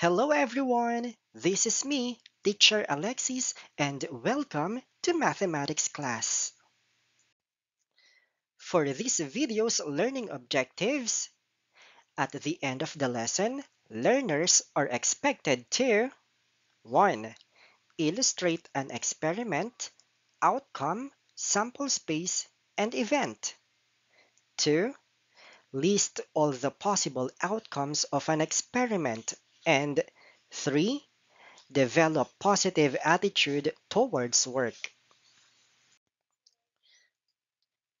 Hello everyone, this is me, teacher Alexis, and welcome to mathematics class. For this video's learning objectives, at the end of the lesson, learners are expected to 1. Illustrate an experiment, outcome, sample space, and event. 2. List all the possible outcomes of an experiment and three, develop positive attitude towards work.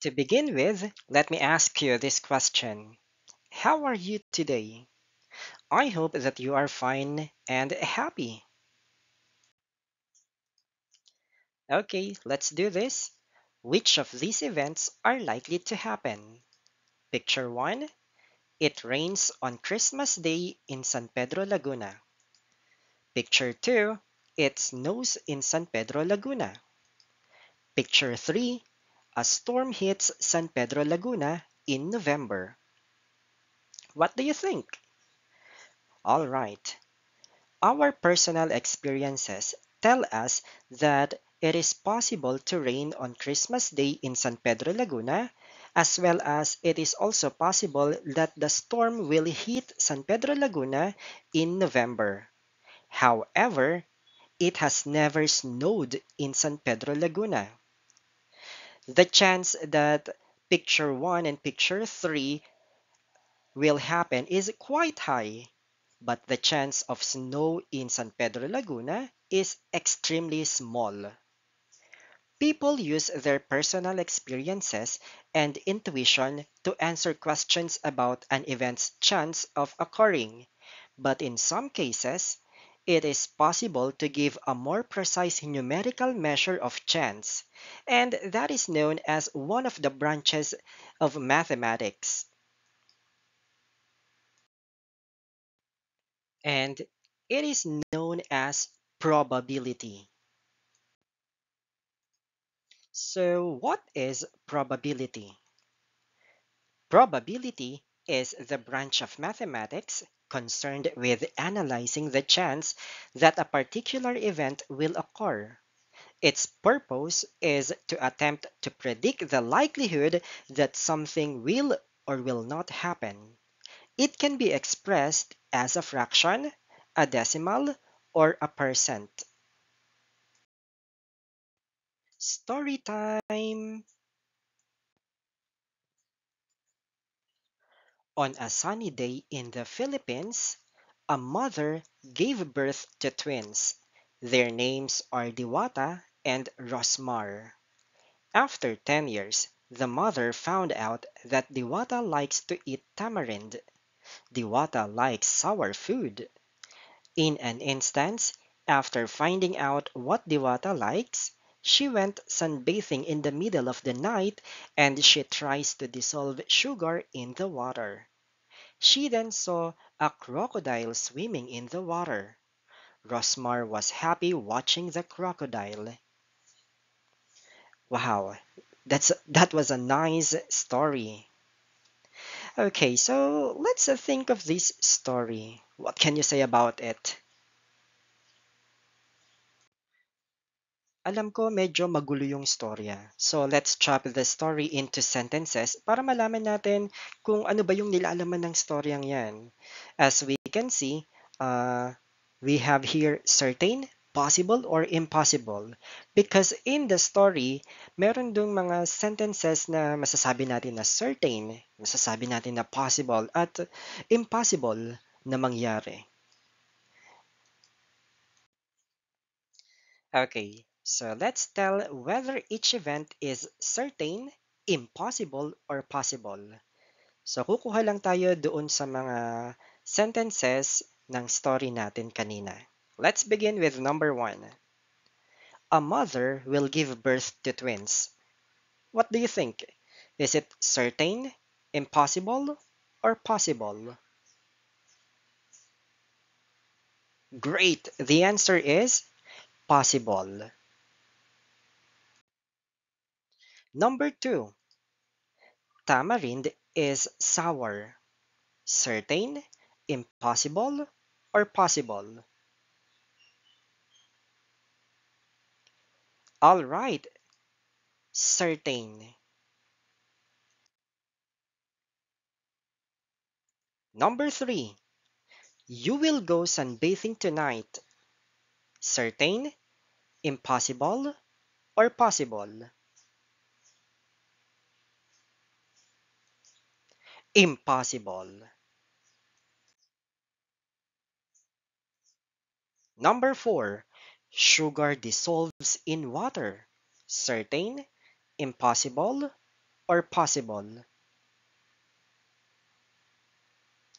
To begin with, let me ask you this question. How are you today? I hope that you are fine and happy. Okay, let's do this. Which of these events are likely to happen? Picture 1. It rains on Christmas Day in San Pedro Laguna. Picture 2. It snows in San Pedro Laguna. Picture 3. A storm hits San Pedro Laguna in November. What do you think? Alright. Our personal experiences tell us that it is possible to rain on Christmas Day in San Pedro Laguna as well as it is also possible that the storm will hit San Pedro Laguna in November. However, it has never snowed in San Pedro Laguna. The chance that picture 1 and picture 3 will happen is quite high, but the chance of snow in San Pedro Laguna is extremely small. People use their personal experiences and intuition to answer questions about an event's chance of occurring, but in some cases, it is possible to give a more precise numerical measure of chance, and that is known as one of the branches of mathematics. And it is known as probability. So what is probability? Probability is the branch of mathematics concerned with analyzing the chance that a particular event will occur. Its purpose is to attempt to predict the likelihood that something will or will not happen. It can be expressed as a fraction, a decimal, or a percent. Story time! On a sunny day in the Philippines, a mother gave birth to twins. Their names are Diwata and Rosmar. After 10 years, the mother found out that Diwata likes to eat tamarind. Diwata likes sour food. In an instance, after finding out what Diwata likes, she went sunbathing in the middle of the night and she tries to dissolve sugar in the water. She then saw a crocodile swimming in the water. Rosmar was happy watching the crocodile. Wow, that's that was a nice story. Okay, so let's think of this story. What can you say about it? Alam ko medyo magulo yung storya. So let's chop the story into sentences para malaman natin kung ano ba yung nilalaman ng storyang yan. As we can see, uh, we have here certain, possible, or impossible. Because in the story, meron dong mga sentences na masasabi natin na certain, masasabi natin na possible, at impossible na mangyari. Okay. So let's tell whether each event is certain, impossible, or possible. So kukuha lang tayo doon sa mga sentences ng story natin kanina. Let's begin with number one. A mother will give birth to twins. What do you think? Is it certain, impossible, or possible? Great! The answer is possible. Number 2. Tamarind is sour. Certain, impossible, or possible. All right. Certain. Number 3. You will go sunbathing tonight. Certain, impossible, or possible. impossible. Number 4. Sugar dissolves in water. Certain, impossible, or possible?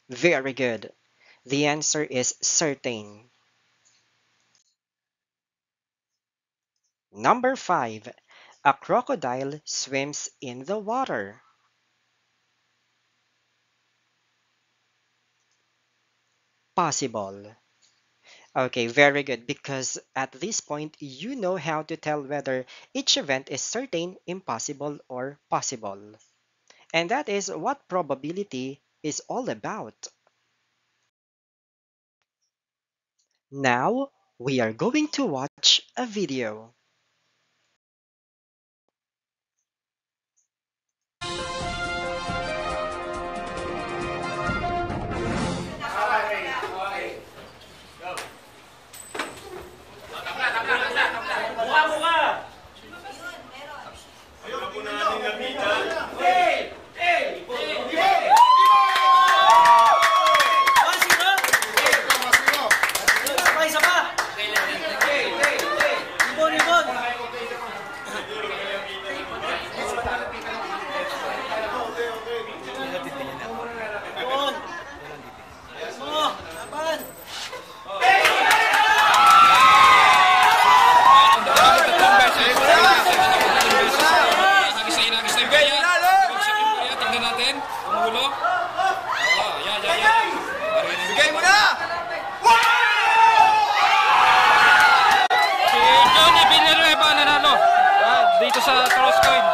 Very good. The answer is certain. Number 5. A crocodile swims in the water. possible. Okay, very good. Because at this point, you know how to tell whether each event is certain, impossible, or possible. And that is what probability is all about. Now, we are going to watch a video. dito sa cross coin.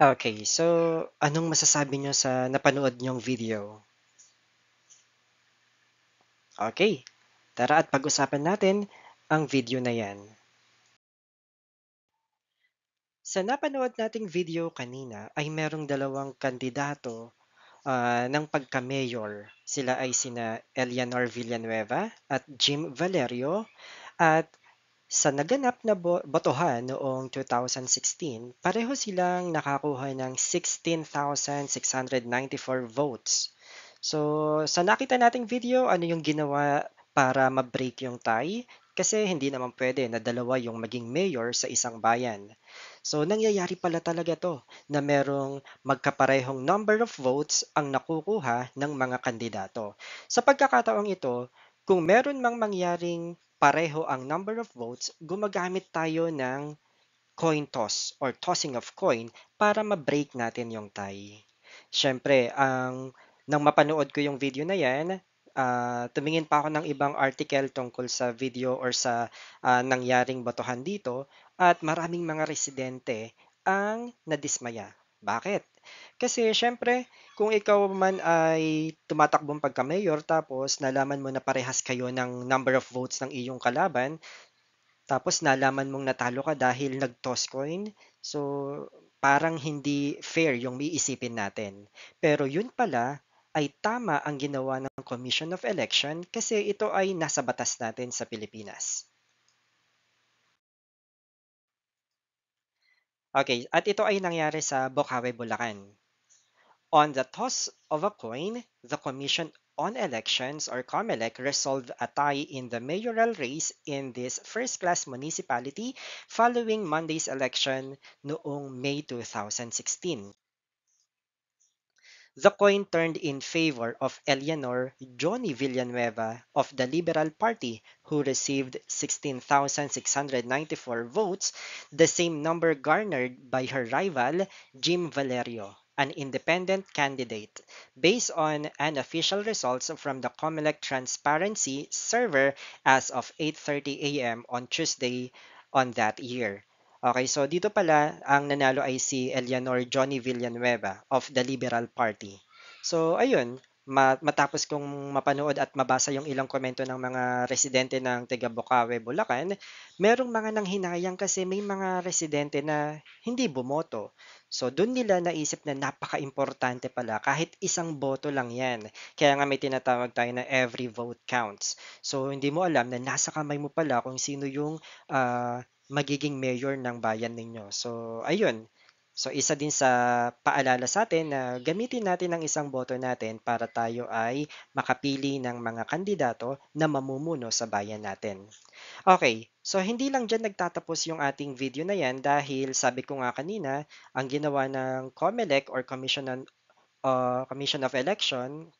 Okay, so anong masasabi nyo sa napanood nyong video? Okay, tara at pag-usapan natin ang video na yan. Sa napanood nating video kanina ay merong dalawang kandidato, ah, ng pagka-mayor. Sila ay sina Eleanor Villanueva at Jim Valerio at sa naganap na botohan noong 2016, pareho silang nakakuha ng 16,694 votes. So, sa nakita nating video, ano yung ginawa para ma-break yung tie? Kasi hindi naman pwede na dalawa yung maging mayor sa isang bayan. So, nangyayari pala talaga to na merong magkaparehong number of votes ang nakukuha ng mga kandidato. Sa pagkakataong ito, kung meron mang mangyaring pareho ang number of votes, gumagamit tayo ng coin toss or tossing of coin para ma-break natin yung tie. Siyempre, ang nang mapanood ko yung video na yan, uh, tumingin pa ako ng ibang article tungkol sa video or sa uh, nangyaring batuhan dito at maraming mga residente ang nadismaya. Bakit? Kasi syempre, kung ikaw man ay tumatakbong pagka-mayor tapos nalaman mo na parehas kayo ng number of votes ng iyong kalaban, tapos nalaman mong natalo ka dahil nag-toss coin, so parang hindi fair yung iisipin natin. Pero yun pala, ay tama ang ginawa ng Commission of Election kasi ito ay nasa batas natin sa Pilipinas. Okay, at ito ay nangyari sa Bokawe, Bulacan. On the toss of a coin, the Commission on Elections or COMELEC resolved a tie in the mayoral race in this first-class municipality following Monday's election noong May 2016 the coin turned in favor of Eleanor Johnny Villanueva of the Liberal Party, who received 16,694 votes, the same number garnered by her rival, Jim Valerio, an independent candidate, based on unofficial results from the COMELEC Transparency server as of 8.30 a.m. on Tuesday on that year. Okay, so dito pala, ang nanalo ay si Eleanor Johnny Villanueva of the Liberal Party. So, ayun, matapos kong mapanood at mabasa yung ilang komento ng mga residente ng taga Bukawe, Bulacan, merong mga nanghinayang kasi may mga residente na hindi bumoto. So, doon nila naisip na napaka-importante pala kahit isang boto lang yan. Kaya nga may tinatawag tayo na every vote counts. So, hindi mo alam na nasa kamay mo pala kung sino yung uh, magiging mayor ng bayan ninyo. So, ayun. So, isa din sa paalala sa atin na gamitin natin ang isang boto natin para tayo ay makapili ng mga kandidato na mamumuno sa bayan natin. Okay, so hindi lang dyan nagtatapos yung ating video na yan dahil sabi ko nga kanina, ang ginawa ng COMELEC or Commission on, uh, Commission of Election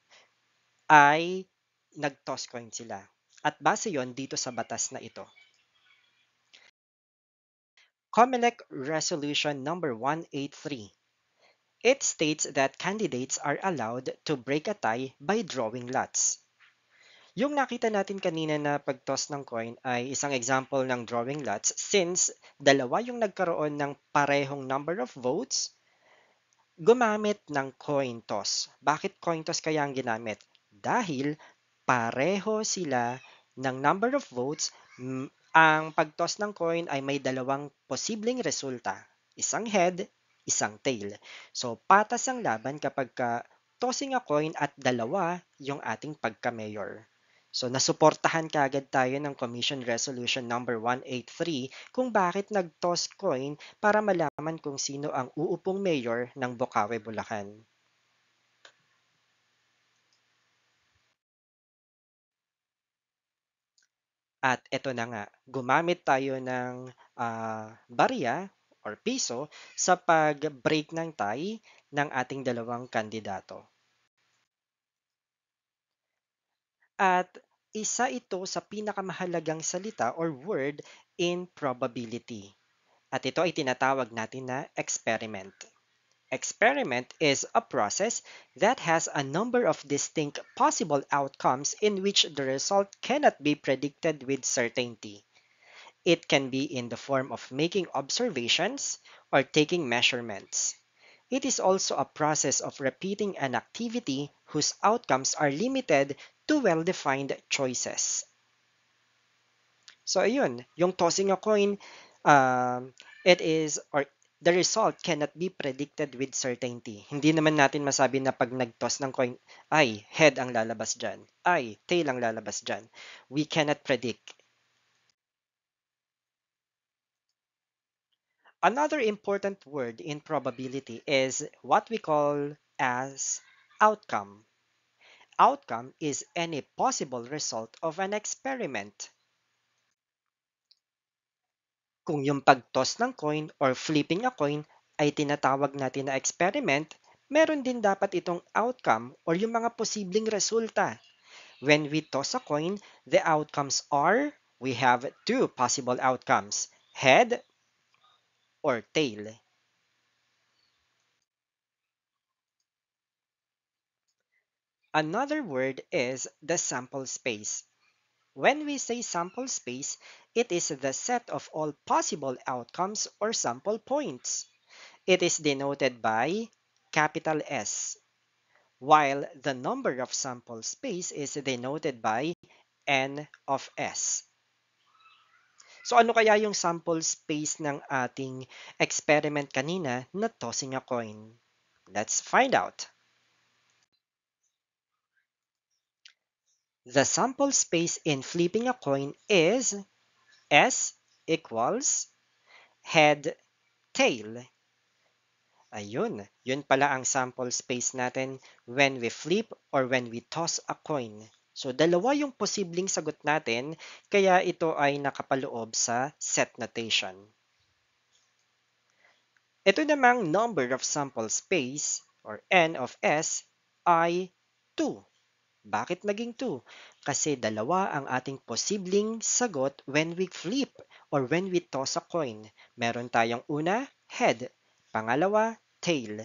ay nag-toss coin sila. At base yon dito sa batas na ito. COMELEC Resolution Number 183. It states that candidates are allowed to break a tie by drawing lots. Yung nakita natin kanina na pagtos ng coin ay isang example ng drawing lots since dalawa yung nagkaroon ng parehong number of votes, gumamit ng coin toss. Bakit coin toss kaya ang ginamit? Dahil pareho sila ng number of votes ang pag ng coin ay may dalawang posibleng resulta, isang head, isang tail. So patas ang laban kapag ka tossing a coin at dalawa yung ating pagka-mayor. So nasuportahan kaagad tayo ng Commission Resolution number 183 kung bakit nag-toss coin para malaman kung sino ang uupong mayor ng Bukawi, Bulacan. At eto na nga, gumamit tayo ng uh, ah, barya or piso sa pag-break ng tie ng ating dalawang kandidato. At isa ito sa pinakamahalagang salita or word in probability. At ito ay tinatawag natin na experiment. Experiment is a process that has a number of distinct possible outcomes in which the result cannot be predicted with certainty. It can be in the form of making observations or taking measurements. It is also a process of repeating an activity whose outcomes are limited to well-defined choices. So yun yung tossing a coin, um, it is or the result cannot be predicted with certainty. Hindi naman natin masabi na pag nagtoss ng coin, ay, head ang lalabas dyan. Ay, tail ang lalabas dyan. We cannot predict. Another important word in probability is what we call as outcome. Outcome is any possible result of an experiment. Kung yung pag-toss ng coin or flipping a coin ay tinatawag natin na experiment, meron din dapat itong outcome or yung mga posibleng resulta. When we toss a coin, the outcomes are, we have two possible outcomes, head or tail. Another word is the sample space. When we say sample space, it is the set of all possible outcomes or sample points. It is denoted by capital S, while the number of sample space is denoted by N of S. So ano kaya yung sample space ng ating experiment kanina na tossing a coin? Let's find out. The sample space in flipping a coin is S equals head tail. Ayun, yun pala ang sample space natin when we flip or when we toss a coin. So, dalawa yung posibleng sagot natin, kaya ito ay nakapaloob sa set notation. Ito namang number of sample space or n of s ay 2. Bakit naging 2? Kasi dalawa ang ating posibleng sagot when we flip or when we toss a coin. Meron tayong una, head. Pangalawa, tail.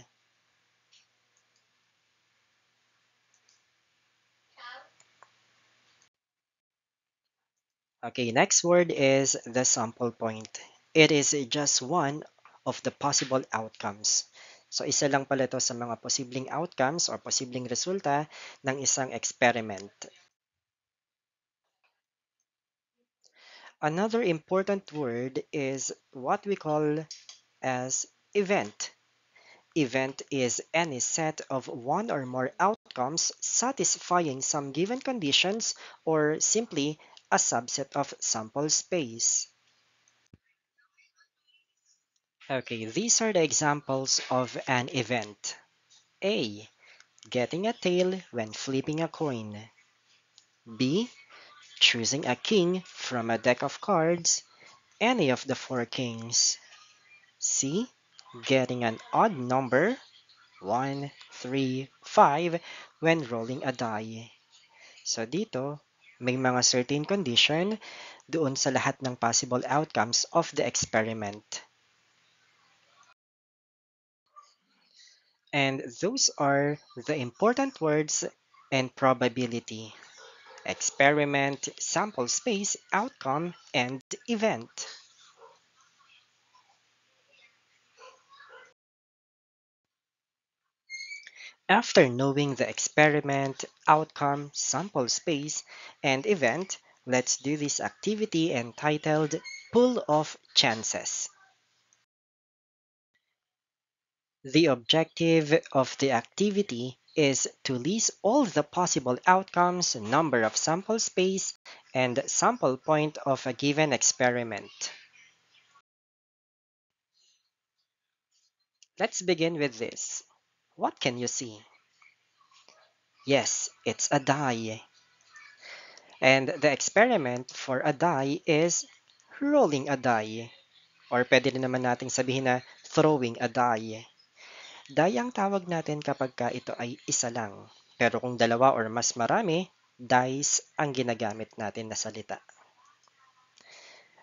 Okay, next word is the sample point. It is just one of the possible outcomes. So isa lang pala ito sa mga posibleng outcomes or posibleng resulta ng isang experiment. Another important word is what we call as event. Event is any set of one or more outcomes satisfying some given conditions or simply a subset of sample space. Okay, these are the examples of an event. A. Getting a tail when flipping a coin. B. Choosing a king from a deck of cards, any of the four kings. C. Getting an odd number, 1, 3, 5, when rolling a die. So dito, may mga certain condition doon sa lahat ng possible outcomes of the experiment. And those are the important words and probability. Experiment, sample space, outcome, and event. After knowing the experiment, outcome, sample space, and event, let's do this activity entitled Pull Off Chances. The objective of the activity is to list all the possible outcomes, number of sample space, and sample point of a given experiment. Let's begin with this. What can you see? Yes, it's a die. And the experiment for a die is rolling a die. Or pwede naman nating sabihin na throwing a die. Die ang tawag natin kapag ka ito ay isa lang. Pero kung dalawa or mas marami, dice ang ginagamit natin na salita.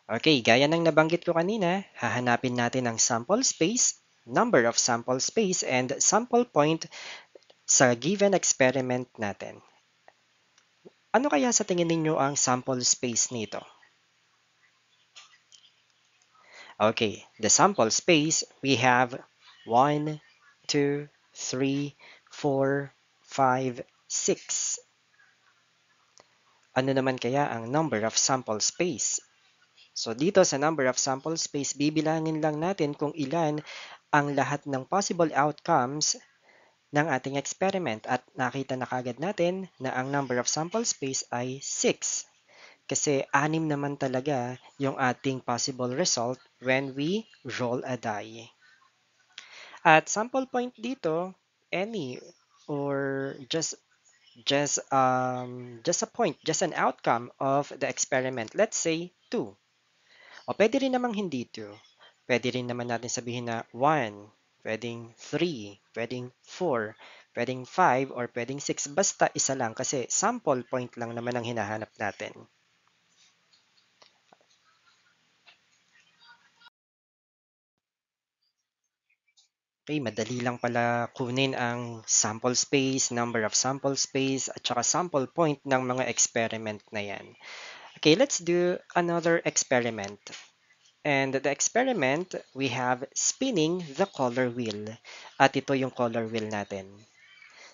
Okay, gaya ng nabanggit ko kanina, hahanapin natin ang sample space, number of sample space, and sample point sa given experiment natin. Ano kaya sa tingin ninyo ang sample space nito? Okay, the sample space, we have 1, 2, 3, 4, 5, 6. Ano naman kaya ang number of sample space? So dito sa number of sample space, bibilangin lang natin kung ilan ang lahat ng possible outcomes ng ating experiment at nakita na kagad natin na ang number of sample space ay 6. Kasi anim naman talaga yung ating possible result when we roll a die. At sample point dito, any or just just um just a point, just an outcome of the experiment. Let's say 2. O pwede rin namang hindi 2. Pwede rin naman natin sabihin na 1, pwedeng 3, pwedeng 4, pwedeng 5, or pwedeng 6. Basta isa lang kasi sample point lang naman ang hinahanap natin. Okay, madali lang pala kunin ang sample space, number of sample space, at saka sample point ng mga experiment na yan. Okay, let's do another experiment. And the experiment, we have spinning the color wheel. At ito yung color wheel natin.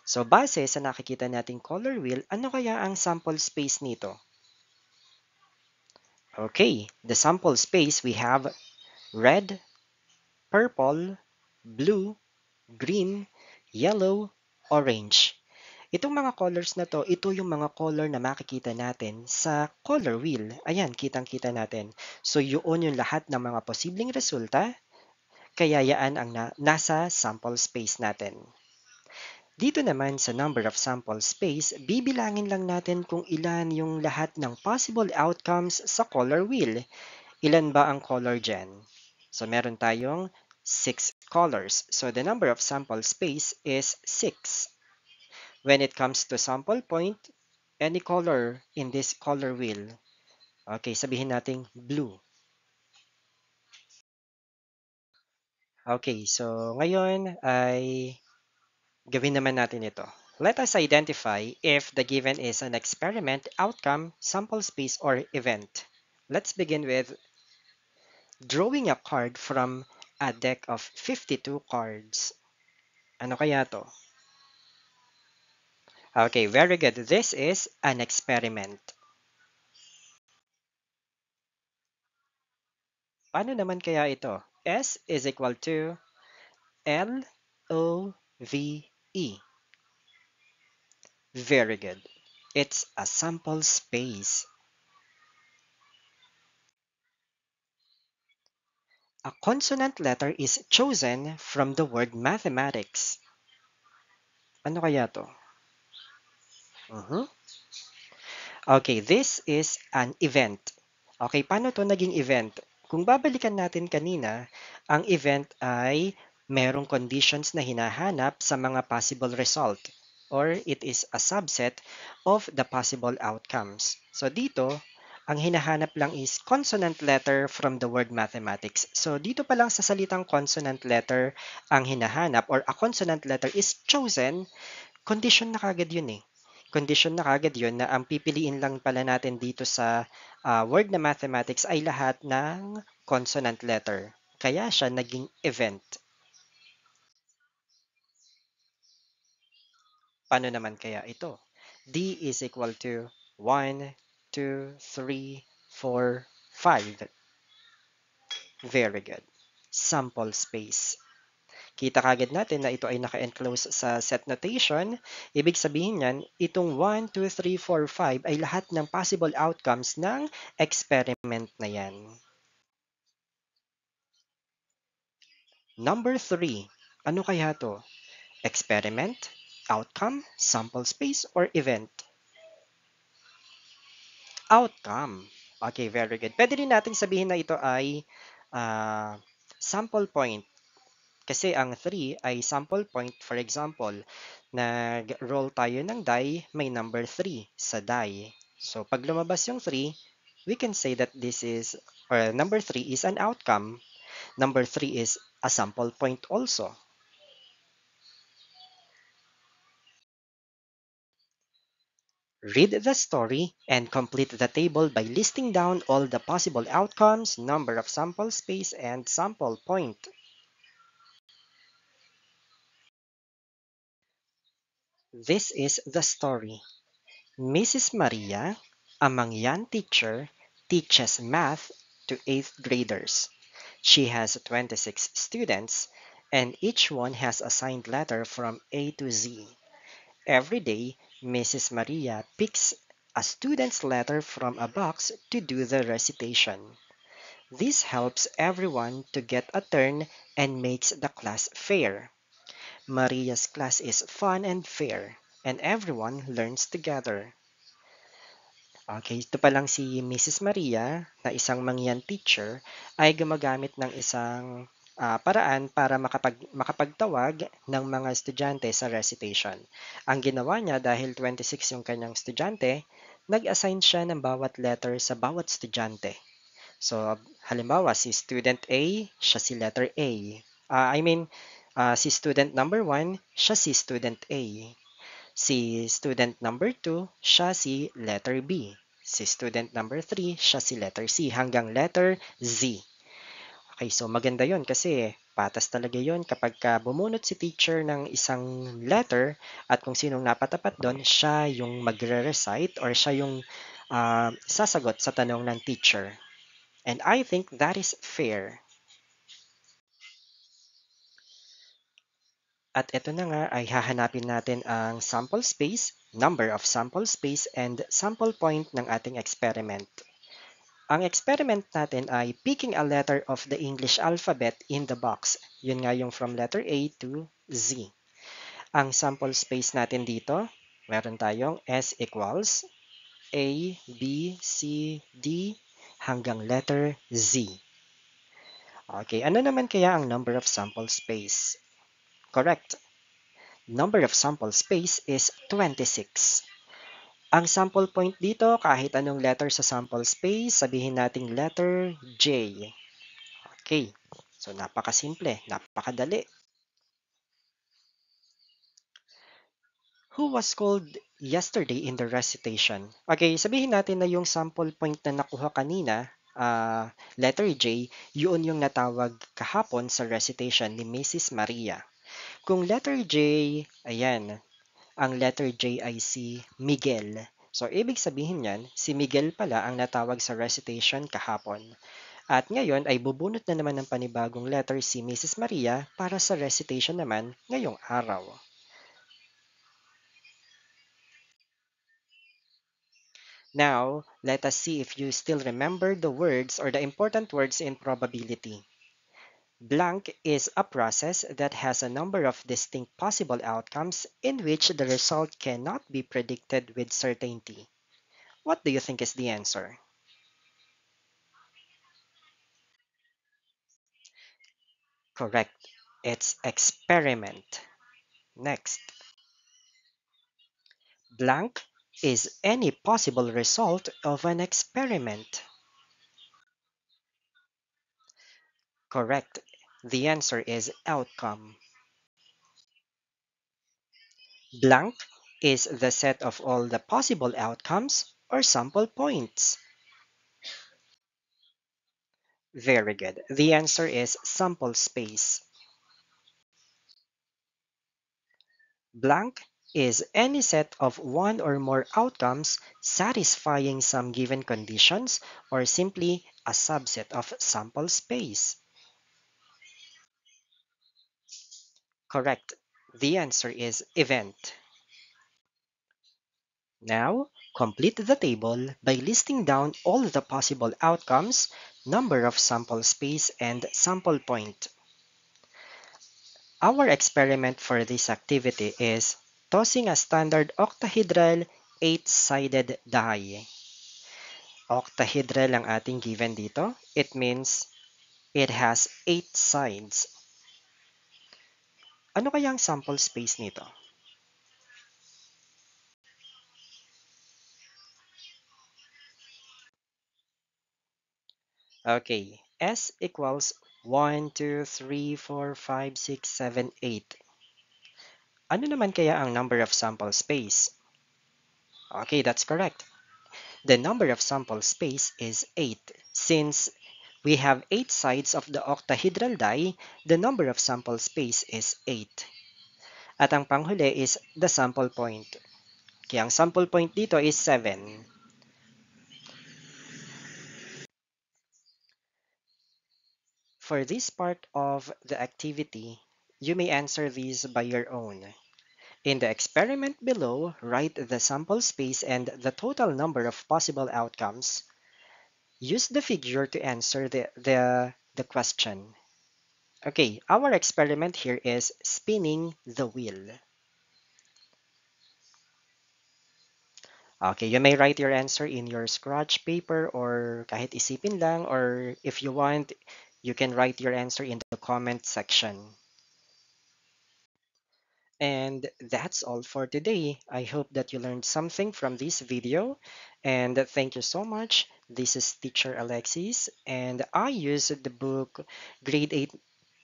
So, base sa nakikita nating color wheel, ano kaya ang sample space nito? Okay, the sample space, we have red, purple, blue, green, yellow, orange. Itong mga colors na to, ito yung mga color na makikita natin sa color wheel. Ayan, kitang-kita natin. So, yun yung lahat ng mga posibleng resulta, kaya yaan ang na nasa sample space natin. Dito naman sa number of sample space, bibilangin lang natin kung ilan yung lahat ng possible outcomes sa color wheel. Ilan ba ang color gen? So, meron tayong six colors. So the number of sample space is 6. When it comes to sample point, any color in this color wheel. Okay, sabihin natin blue. Okay, so ngayon ay gawin naman natin ito. Let us identify if the given is an experiment, outcome, sample space, or event. Let's begin with drawing a card from a deck of 52 cards. Ano kaya to? Okay, very good. This is an experiment. Paano naman kaya ito? S is equal to L O V E. Very good. It's a sample space. A consonant letter is chosen from the word mathematics. Ano kaya to? Uh mm-hmm. -huh. Okay, this is an event. Okay, paano to naging event? Kung babalikan natin kanina, ang event ay merong conditions na hinahanap sa mga possible result or it is a subset of the possible outcomes. So dito, ang hinahanap lang is consonant letter from the word mathematics. So dito pa lang sa salitang consonant letter ang hinahanap or a consonant letter is chosen, condition na kagad yun eh. Condition na kagad yun na ang pipiliin lang pala natin dito sa uh, word na mathematics ay lahat ng consonant letter. Kaya siya naging event. Paano naman kaya ito? D is equal to 1, two, three, four, five. Very good. Sample space. Kita kagad natin na ito ay naka-enclose sa set notation. Ibig sabihin niyan, itong 1, 2, 3, 4, 5 ay lahat ng possible outcomes ng experiment na yan. Number 3. Ano kaya to? Experiment, outcome, sample space, or event? Outcome. Okay, very good. Pwede rin natin sabihin na ito ay uh, sample point. Kasi ang 3 ay sample point. For example, nag-roll tayo ng die, may number 3 sa die. So, pag lumabas yung 3, we can say that this is, or number 3 is an outcome. Number 3 is a sample point also. Read the story and complete the table by listing down all the possible outcomes, number of sample space, and sample point. This is the story. Mrs. Maria, a Mangyan teacher, teaches math to 8th graders. She has 26 students, and each one has assigned letter from A to Z. Every day, Mrs. Maria picks a student's letter from a box to do the recitation. This helps everyone to get a turn and makes the class fair. Maria's class is fun and fair, and everyone learns together. Okay, ito pa lang si Mrs. Maria na isang mangyan teacher ay gumagamit ng isang uh, paraan para makapag, makapagtawag ng mga estudyante sa recitation. Ang ginawa niya dahil 26 yung kanyang estudyante, nag-assign siya ng bawat letter sa bawat estudyante. So, halimbawa, si student A, siya si letter A. Uh, I mean, uh, si student number 1, siya si student A. Si student number 2, siya si letter B. Si student number 3, siya si letter C hanggang letter Z. Okay, so maganda yon kasi patas talaga yon kapag ka bumunot si teacher ng isang letter at kung sinong napatapat doon, siya yung magre-recite or siya yung uh, sasagot sa tanong ng teacher. And I think that is fair. At ito na nga ay hahanapin natin ang sample space, number of sample space, and sample point ng ating experiment. Ang experiment natin ay picking a letter of the English alphabet in the box. Yun nga yung from letter A to Z. Ang sample space natin dito, meron tayong S equals A, B, C, D hanggang letter Z. Okay, ano naman kaya ang number of sample space? Correct. Number of sample space is 26. Ang sample point dito, kahit anong letter sa sample space, sabihin nating letter J. Okay. So, napakasimple, napakadali. Who was called yesterday in the recitation? Okay, sabihin natin na yung sample point na nakuha kanina, uh, letter J, yun yung natawag kahapon sa recitation ni Mrs. Maria. Kung letter J, ayan, ang letter J ay si Miguel. So, ibig sabihin niyan, si Miguel pala ang natawag sa recitation kahapon. At ngayon ay bubunot na naman ng panibagong letter si Mrs. Maria para sa recitation naman ngayong araw. Now, let us see if you still remember the words or the important words in probability. Blank is a process that has a number of distinct possible outcomes in which the result cannot be predicted with certainty. What do you think is the answer? Correct. It's experiment. Next. Blank is any possible result of an experiment. Correct. The answer is outcome. Blank is the set of all the possible outcomes or sample points. Very good. The answer is sample space. Blank is any set of one or more outcomes satisfying some given conditions or simply a subset of sample space. Correct. The answer is event. Now, complete the table by listing down all the possible outcomes, number of sample space, and sample point. Our experiment for this activity is tossing a standard octahedral 8-sided die. Octahedral ang ating given dito. It means it has 8 sides Ano kaya ang sample space nito? Okay, S equals 1, 2, 3, 4, 5, 6, 7, 8. Ano naman kaya ang number of sample space? Okay, that's correct. The number of sample space is 8 since We have 8 sides of the octahedral die. The number of sample space is 8. At ang panghuli is the sample point. Kaya ang sample point dito is 7. For this part of the activity, you may answer these by your own. In the experiment below, write the sample space and the total number of possible outcomes Use the figure to answer the, the, the question. Okay, our experiment here is spinning the wheel. Okay, you may write your answer in your scratch paper or kahit isipin lang or if you want, you can write your answer in the comment section. And that's all for today. I hope that you learned something from this video. And thank you so much. This is teacher Alexis and I use the book Grade 8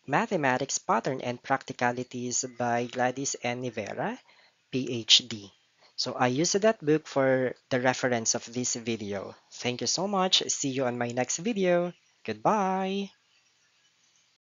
Mathematics Pattern and Practicalities by Gladys N. PhD. So I used that book for the reference of this video. Thank you so much. See you on my next video. Goodbye.